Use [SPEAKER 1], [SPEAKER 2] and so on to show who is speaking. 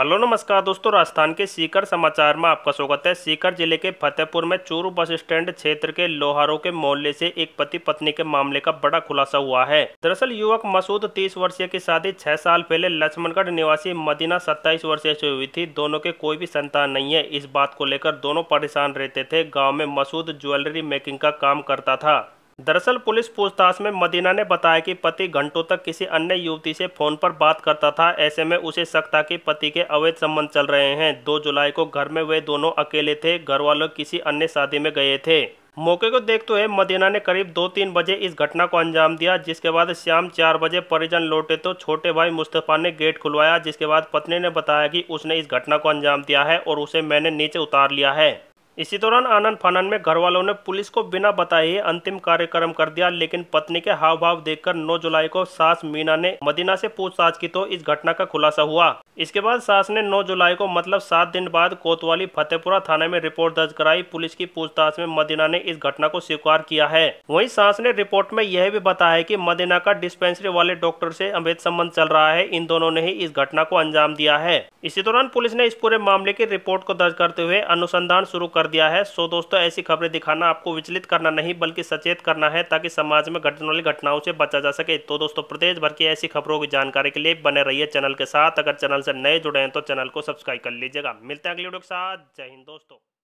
[SPEAKER 1] hello नमस्कार दोस्तों राजस्थान के सीकर समाचार में आपका स्वागत है सीकर जिले के फतेहपुर में चूरू बस स्टैंड क्षेत्र के लोहारों के मोहल्ले से एक पति पत्नी के मामले का बड़ा खुलासा हुआ है दरअसल युवक मसूद 30 वर्षीय की शादी 6 साल पहले लक्ष्मणगढ़ निवासी मदीना 27 वर्षीय से हुई थी दोनों के कोई भी संतान नहीं है इस बात को लेकर दोनों परेशान रहते थे गाँव में मसूद ज्वेलरी मेकिंग का काम करता था दरअसल पुलिस पूछताछ में मदीना ने बताया कि पति घंटों तक किसी अन्य युवती से फोन पर बात करता था ऐसे में उसे शक था कि पति के अवैध संबंध चल रहे हैं दो जुलाई को घर में वे दोनों अकेले थे घर वालों किसी अन्य शादी में गए थे मौके को देखते हुए मदीना ने करीब दो तीन बजे इस घटना को अंजाम दिया जिसके बाद शाम चार बजे परिजन लौटे तो छोटे भाई मुस्तफ़ा ने गेट खुलवाया जिसके बाद पत्नी ने बताया कि उसने इस घटना को अंजाम दिया है और उसे मैंने नीचे उतार लिया है इसी दौरान आनंद फानन में घर वालों ने पुलिस को बिना बताए अंतिम कार्यक्रम कर दिया लेकिन पत्नी के हाव भाव देखकर 9 जुलाई को सास मीना ने मदीना से पूछताछ की तो इस घटना का खुलासा हुआ इसके बाद सास ने 9 जुलाई को मतलब सात दिन बाद कोतवाली फतेहपुरा थाने में रिपोर्ट दर्ज कराई पुलिस की पूछताछ में मदीना ने इस घटना को स्वीकार किया है वही सास ने रिपोर्ट में यह भी बताया की मदीना का डिस्पेंसरी वाले डॉक्टर ऐसी अवैध संबंध चल रहा है इन दोनों ने ही इस घटना को अंजाम दिया है इसी दौरान पुलिस ने इस पूरे मामले की रिपोर्ट को दर्ज करते हुए अनुसंधान शुरू कर दिया है सो दोस्तों ऐसी खबरें दिखाना आपको विचलित करना नहीं बल्कि सचेत करना है ताकि समाज में घटने वाली घटनाओं से बचा जा सके तो दोस्तों प्रदेश भर की ऐसी खबरों की जानकारी के लिए बने रहिए चैनल के साथ अगर चैनल से नए जुड़े हैं तो चैनल को सब्सक्राइब कर लीजिएगा मिलते हैं अगले वीडियो के साथ जय हिंद दोस्तों